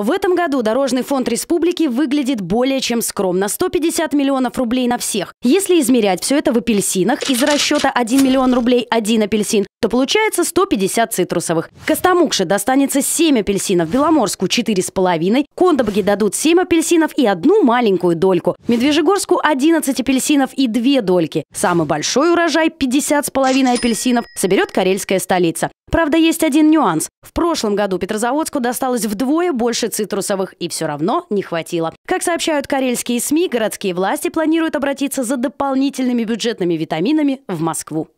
В этом году Дорожный фонд республики выглядит более чем скромно – 150 миллионов рублей на всех. Если измерять все это в апельсинах из расчета 1 миллион рублей – один апельсин, то получается 150 цитрусовых. Костомукше достанется 7 апельсинов, Беломорску – 4,5, Кондобге дадут 7 апельсинов и одну маленькую дольку, Медвежегорску – 11 апельсинов и 2 дольки. Самый большой урожай – 50,5 апельсинов – соберет карельская столица. Правда, есть один нюанс. В прошлом году Петрозаводску досталось вдвое больше груши, цитрусовых, и все равно не хватило. Как сообщают карельские СМИ, городские власти планируют обратиться за дополнительными бюджетными витаминами в Москву.